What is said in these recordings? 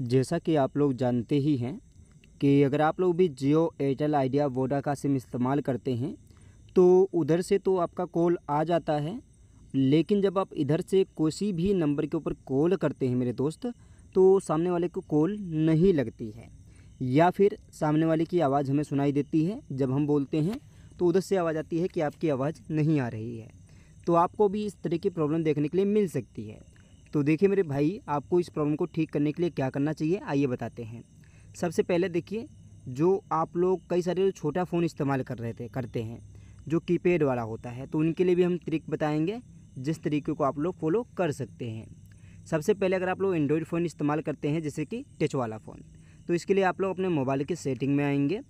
जैसा कि आप लोग जानते ही हैं कि अगर आप लोग भी जियो एयरटेल आइडिया वोडा का सिम इस्तेमाल करते हैं तो उधर से तो आपका कॉल आ जाता है लेकिन जब आप इधर से किसी भी नंबर के ऊपर कॉल करते हैं मेरे दोस्त तो सामने वाले को कॉल नहीं लगती है या फिर सामने वाले की आवाज़ हमें सुनाई देती है जब हम बोलते हैं तो उधर से आवाज़ आती है कि आपकी आवाज़ नहीं आ रही है तो आपको भी इस तरह की प्रॉब्लम देखने के लिए मिल सकती है तो देखिए मेरे भाई आपको इस प्रॉब्लम को ठीक करने के लिए क्या करना चाहिए आइए बताते हैं सबसे पहले देखिए जो आप लोग कई सारे छोटा फ़ोन इस्तेमाल कर रहे थे करते हैं जो कीपैड वाला होता है तो उनके लिए भी हम ट्रिक बताएंगे जिस तरीके को आप लोग फॉलो कर सकते हैं सबसे पहले अगर आप लोग एंड्रॉयड फ़ोन इस्तेमाल करते हैं जैसे कि टच वाला फ़ोन तो इसके लिए आप लोग अपने मोबाइल के सेटिंग में आएंगे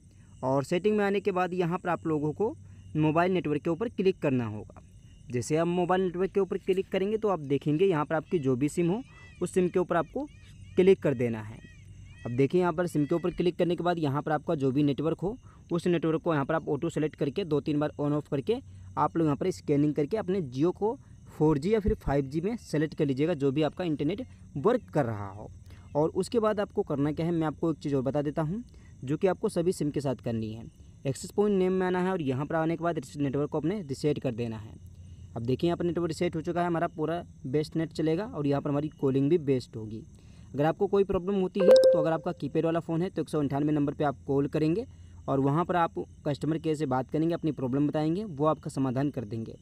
और सेटिंग में आने के बाद यहाँ पर आप लोगों को मोबाइल नेटवर्क के ऊपर क्लिक करना होगा जैसे आप मोबाइल नेटवर्क के ऊपर क्लिक करेंगे तो आप देखेंगे यहाँ पर आपकी जो भी सिम हो उस सिम के ऊपर आपको क्लिक कर देना है अब देखिए यहाँ पर सिम के ऊपर क्लिक करने के बाद यहाँ पर आपका जो भी नेटवर्क हो उस नेटवर्क को यहाँ पर आप ऑटो सेलेक्ट करके दो तीन बार ऑन ऑफ करके आप लोग यहाँ पर स्कैनिंग करके अपने जियो को जी या फिर जी में सेलेक्ट कर लीजिएगा जो भी आपका इंटरनेट वर्क कर रहा हो और उसके बाद आपको करना क्या है मैं आपको एक चीज़ और बता देता हूँ जो कि आपको सभी सिम के साथ करनी है एक्सेस पॉइंट नेम में आना है और यहाँ पर आने के बाद नेटवर्क को अपने रिसेट कर देना है अब देखिए यहाँ पर नेटवर्क सेट हो चुका है हमारा पूरा बेस्ट नेट चलेगा और यहाँ पर हमारी कॉलिंग भी बेस्ट होगी अगर आपको कोई प्रॉब्लम होती है तो अगर आपका कीपैड वाला फ़ोन है तो एक नंबर पर आप कॉल करेंगे और वहाँ पर आप कस्टमर केयर से बात करेंगे अपनी प्रॉब्लम बताएंगे वो आपका समाधान कर देंगे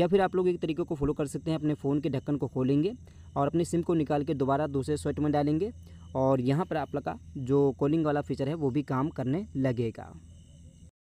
या फिर आप लोग एक तरीके को फॉलो कर सकते हैं अपने फ़ोन के ढक्कन को खोलेंगे और अपने सिम को निकाल के दोबारा दूसरे स्वेट में डालेंगे और यहाँ पर आप लोग का जो कॉलिंग वाला फीचर है वो भी काम करने लगेगा